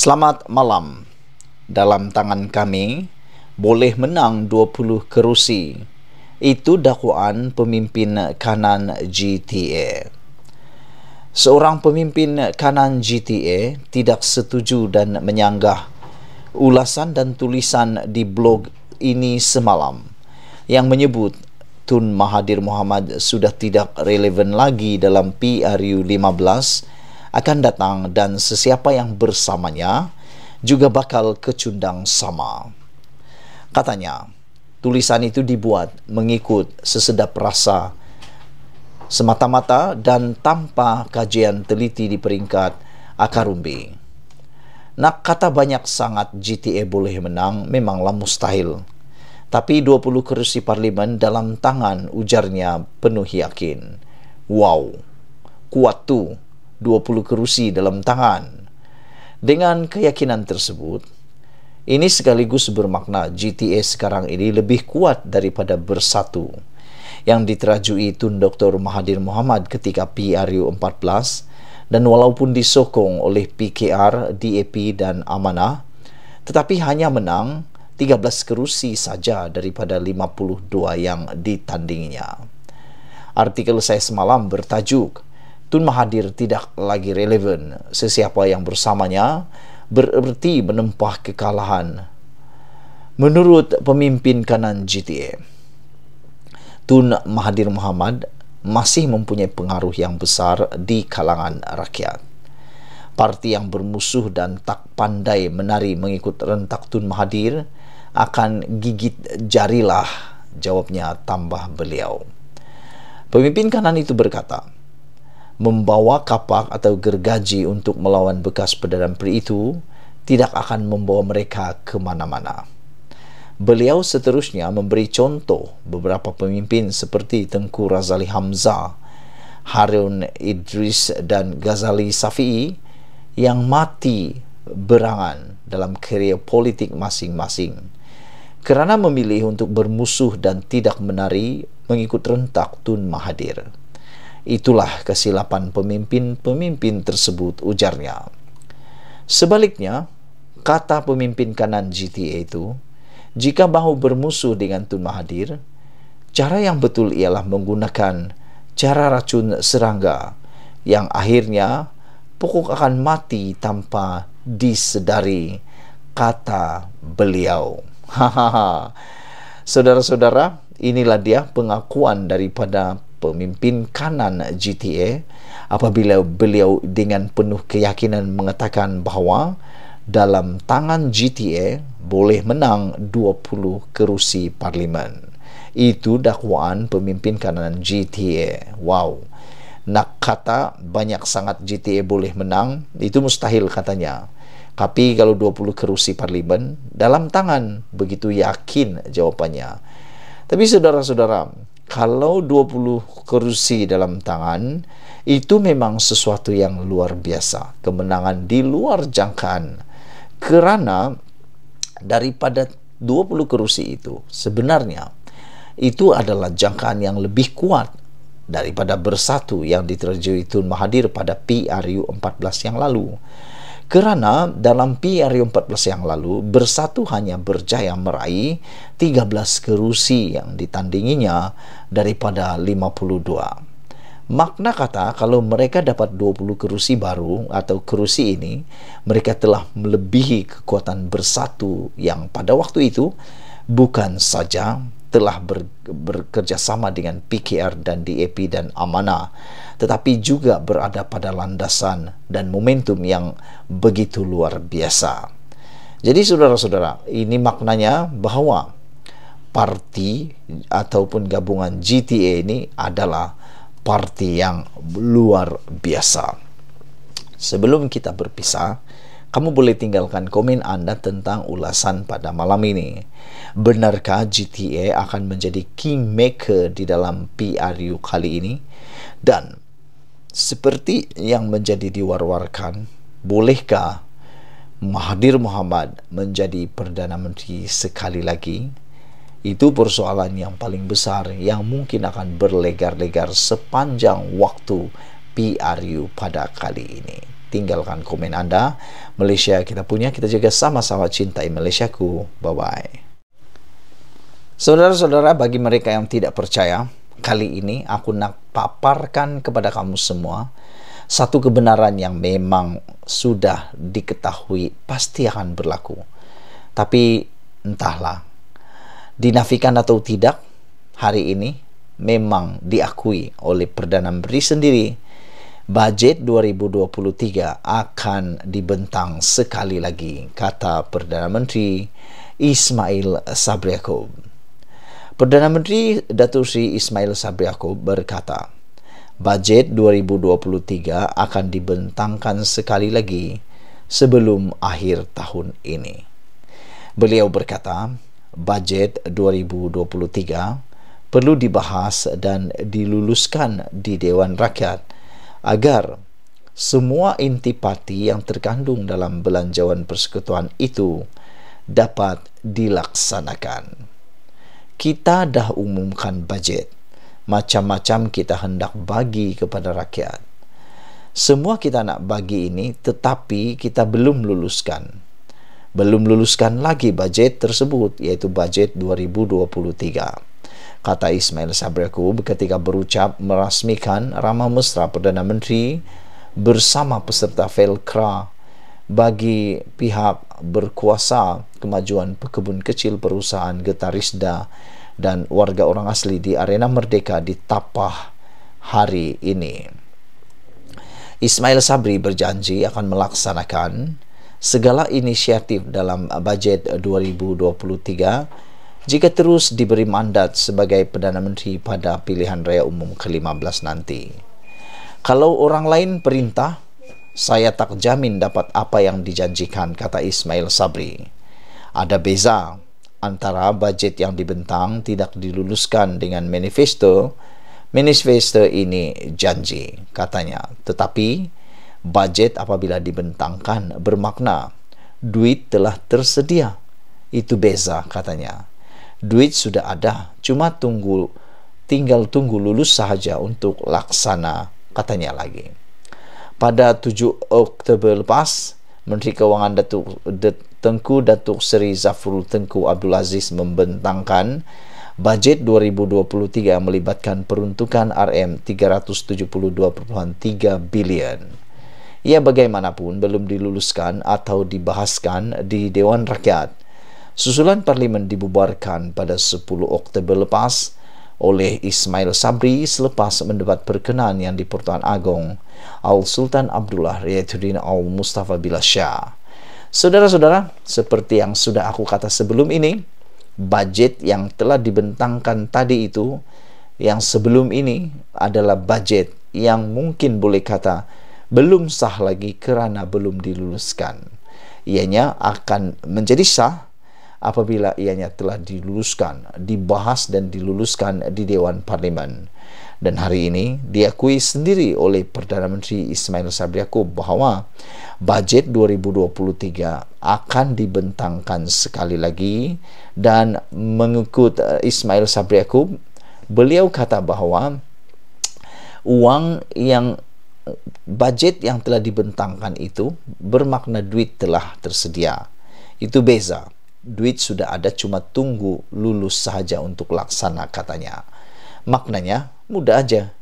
Selamat malam. Dalam tangan kami boleh menang 20 kerusi. Itu dakwaan pemimpin kanan GTA. Seorang pemimpin kanan GTA tidak setuju dan menyanggah ulasan dan tulisan di blog ini semalam yang menyebut Tun Mahathir Mohamad sudah tidak relevan lagi dalam PRU 15 akan datang dan sesiapa yang bersamanya juga bakal kecundang sama. Katanya, tulisan itu dibuat mengikut sesedap rasa semata-mata dan tanpa kajian teliti di peringkat akar umbi. Nak kata banyak sangat GTA boleh menang memanglah mustahil. Tapi 20 kerusi parlimen dalam tangan ujarnya penuh yakin. Wow, kuat tu. 20 kerusi dalam tangan. Dengan keyakinan tersebut, ini sekaligus bermakna GTA sekarang ini lebih kuat daripada bersatu yang diterajui Tun Dr. Mahathir Mohamad ketika PRU14 dan walaupun disokong oleh PKR, DAP dan Amanah tetapi hanya menang 13 kerusi saja daripada 52 yang ditandingnya. Artikel saya semalam bertajuk Tun Mahathir tidak lagi relevan sesiapa yang bersamanya bererti menempah kekalahan menurut pemimpin kanan GTA Tun Mahathir Muhammad masih mempunyai pengaruh yang besar di kalangan rakyat parti yang bermusuh dan tak pandai menari mengikut rentak Tun Mahathir akan gigit jarilah jawabnya tambah beliau pemimpin kanan itu berkata membawa kapak atau gergaji untuk melawan bekas Perdana Menteri itu tidak akan membawa mereka ke mana-mana. Beliau seterusnya memberi contoh beberapa pemimpin seperti Tengku Razali Hamzah, Harun Idris dan Ghazali Safi'i yang mati berangan dalam kerja politik masing-masing. Kerana memilih untuk bermusuh dan tidak menari mengikut rentak Tun Mahathir. Itulah kesilapan pemimpin-pemimpin tersebut ujarnya. Sebaliknya, kata pemimpin kanan GTA itu, jika mau bermusuh dengan Tun Mahathir, cara yang betul ialah menggunakan cara racun serangga yang akhirnya pokok akan mati tanpa disedari kata beliau. Hahaha. Saudara-saudara, inilah dia pengakuan daripada pemimpin kanan GTA apabila beliau dengan penuh keyakinan mengatakan bahawa dalam tangan GTA boleh menang 20 kerusi parlimen. Itu dakwaan pemimpin kanan GTA. Wow. Nak kata banyak sangat GTA boleh menang, itu mustahil katanya. Tapi kalau 20 kerusi parlimen dalam tangan begitu yakin jawapannya. Tapi saudara-saudara, kalau 20 kerusi dalam tangan itu memang sesuatu yang luar biasa kemenangan di luar jangkaan kerana daripada 20 kerusi itu sebenarnya itu adalah jangkaan yang lebih kuat daripada bersatu yang diterjui Tun Mahathir pada PRU 14 yang lalu kerana dalam PRU 14 yang lalu bersatu hanya berjaya meraih 13 kerusi yang ditandinginya daripada 52 makna kata kalau mereka dapat 20 kerusi baru atau kerusi ini mereka telah melebihi kekuatan bersatu yang pada waktu itu bukan saja telah ber, bekerjasama dengan PKR dan DAP dan Amana tetapi juga berada pada landasan dan momentum yang begitu luar biasa. Jadi saudara-saudara, ini maknanya bahawa parti ataupun gabungan GTA ini adalah parti yang luar biasa. Sebelum kita berpisah, kamu boleh tinggalkan komen Anda tentang ulasan pada malam ini. Benarkah GTA akan menjadi kingmaker di dalam PRU kali ini? Dan seperti yang menjadi diwar-warkan, bolehkah Mahathir Muhammad menjadi Perdana Menteri sekali lagi? Itu persoalan yang paling besar yang mungkin akan berlegar-legar sepanjang waktu PRU pada kali ini. tinggalkan komen Anda. Malaysia kita punya, kita juga sama-sama cintai Malaysiaku. Bye-bye. Saudara-saudara, bagi mereka yang tidak percaya, kali ini aku nak paparkan kepada kamu semua satu kebenaran yang memang sudah diketahui pasti akan berlaku. Tapi entahlah, dinafikan atau tidak, hari ini memang diakui oleh Perdana Menteri sendiri bajet 2023 akan dibentang sekali lagi kata Perdana Menteri Ismail Sabri Yaakob Perdana Menteri Datuk Sri Ismail Sabri Yaakob berkata bajet 2023 akan dibentangkan sekali lagi sebelum akhir tahun ini Beliau berkata bajet 2023 perlu dibahas dan diluluskan di Dewan Rakyat agar semua intipati yang terkandung dalam belanjawan persekutuan itu dapat dilaksanakan. Kita dah umumkan bajet macam-macam kita hendak bagi kepada rakyat. Semua kita nak bagi ini tetapi kita belum luluskan. Belum luluskan lagi bajet tersebut yaitu bajet 2023 kata Ismail Sabri Yaakob ketika berucap merasmikan ramah mesra Perdana Menteri bersama peserta Velcra bagi pihak berkuasa kemajuan pekebun kecil perusahaan Getarisda dan warga orang asli di arena merdeka di Tapah hari ini. Ismail Sabri berjanji akan melaksanakan segala inisiatif dalam bajet 2023 jika terus diberi mandat sebagai Perdana Menteri pada pilihan raya umum ke-15 nanti. Kalau orang lain perintah, saya tak jamin dapat apa yang dijanjikan, kata Ismail Sabri. Ada beza antara bajet yang dibentang tidak diluluskan dengan manifesto, manifesto ini janji, katanya. Tetapi, bajet apabila dibentangkan bermakna duit telah tersedia. Itu beza, katanya. duit sudah ada, cuma tunggu tinggal tunggu lulus saja untuk laksana katanya lagi. Pada 7 Oktober lepas, Menteri Keuangan Datuk Tengku Datuk Seri Zafrul Tengku Abdul Aziz membentangkan Bajet 2023 melibatkan peruntukan RM 372.3 bilion. Ia bagaimanapun belum diluluskan atau dibahaskan di Dewan Rakyat Susulan parlimen dibubarkan pada 10 Oktober lepas oleh Ismail Sabri selepas mendapat perkenan yang di Pertuan Agong Al Sultan Abdullah Riyaduddin Al Mustafa Billah Shah. Saudara-saudara, seperti yang sudah aku kata sebelum ini, budget yang telah dibentangkan tadi itu yang sebelum ini adalah budget yang mungkin boleh kata belum sah lagi kerana belum diluluskan. Ianya akan menjadi sah apabila ianya telah diluluskan, dibahas dan diluluskan di Dewan Parlimen. Dan hari ini diakui sendiri oleh Perdana Menteri Ismail Sabri Yaakob bahawa bajet 2023 akan dibentangkan sekali lagi dan mengikut eh, Ismail Sabri Yaakob beliau kata bahawa uang yang bajet yang telah dibentangkan itu bermakna duit telah tersedia itu beza duit sudah ada cuma tunggu lulus saja untuk laksana katanya. Maknanya mudah aja.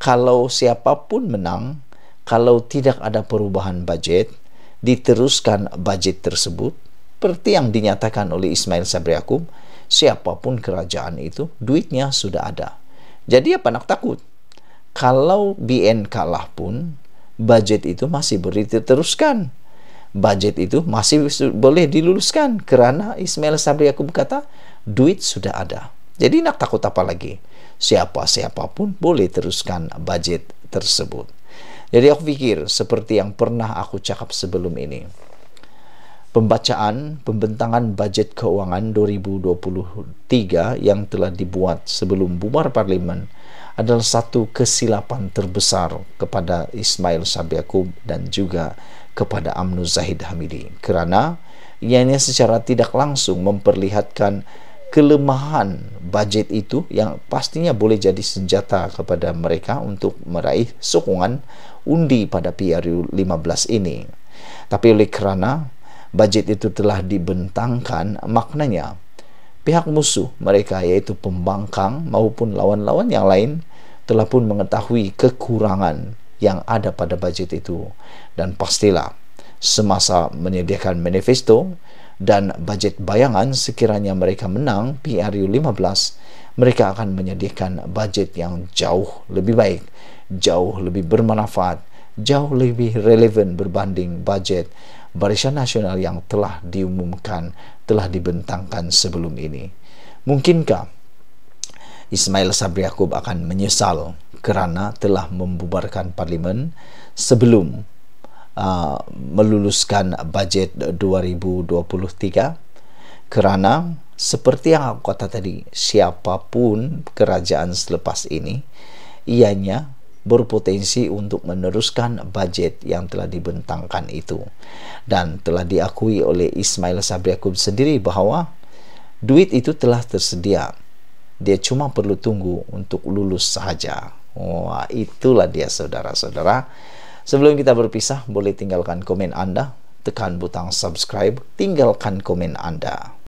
Kalau siapapun menang, kalau tidak ada perubahan budget, diteruskan budget tersebut, seperti yang dinyatakan oleh Ismail Sabri Akum, siapapun kerajaan itu, duitnya sudah ada. Jadi apa nak takut? Kalau BN kalah pun, budget itu masih beri diteruskan budget itu masih boleh diluluskan kerana Ismail Sabri aku berkata duit sudah ada. Jadi nak takut apa lagi? Siapa siapapun boleh teruskan budget tersebut. Jadi aku pikir seperti yang pernah aku cakap sebelum ini. Pembacaan pembentangan budget keuangan 2023 yang telah dibuat sebelum bubar parlimen adalah satu kesilapan terbesar kepada Ismail Sabiakub dan juga kepada Amnu Zahid Hamidi kerana ianya secara tidak langsung memperlihatkan kelemahan bajet itu yang pastinya boleh jadi senjata kepada mereka untuk meraih sokongan undi pada PRU 15 ini. Tapi oleh kerana bajet itu telah dibentangkan, maknanya pihak musuh mereka yaitu pembangkang maupun lawan-lawan yang lain telah pun mengetahui kekurangan yang ada pada budget itu dan pastilah semasa menyediakan manifesto dan budget bayangan sekiranya mereka menang PRU 15 mereka akan menyediakan budget yang jauh lebih baik jauh lebih bermanfaat jauh lebih relevan berbanding budget barisan nasional yang telah diumumkan telah dibentangkan sebelum ini mungkinkah Ismail Sabri Yaakob akan menyesal kerana telah membubarkan parlimen sebelum uh, meluluskan bajet 2023 kerana seperti yang aku kata tadi siapapun kerajaan selepas ini ianya berpotensi untuk meneruskan bajet yang telah dibentangkan itu dan telah diakui oleh Ismail Sabri Yaakob sendiri bahawa duit itu telah tersedia Dia cuma perlu tunggu untuk lulus saja. Wah, itulah dia saudara-saudara. Sebelum kita berpisah, boleh tinggalkan komen Anda, tekan butang subscribe, tinggalkan komen Anda.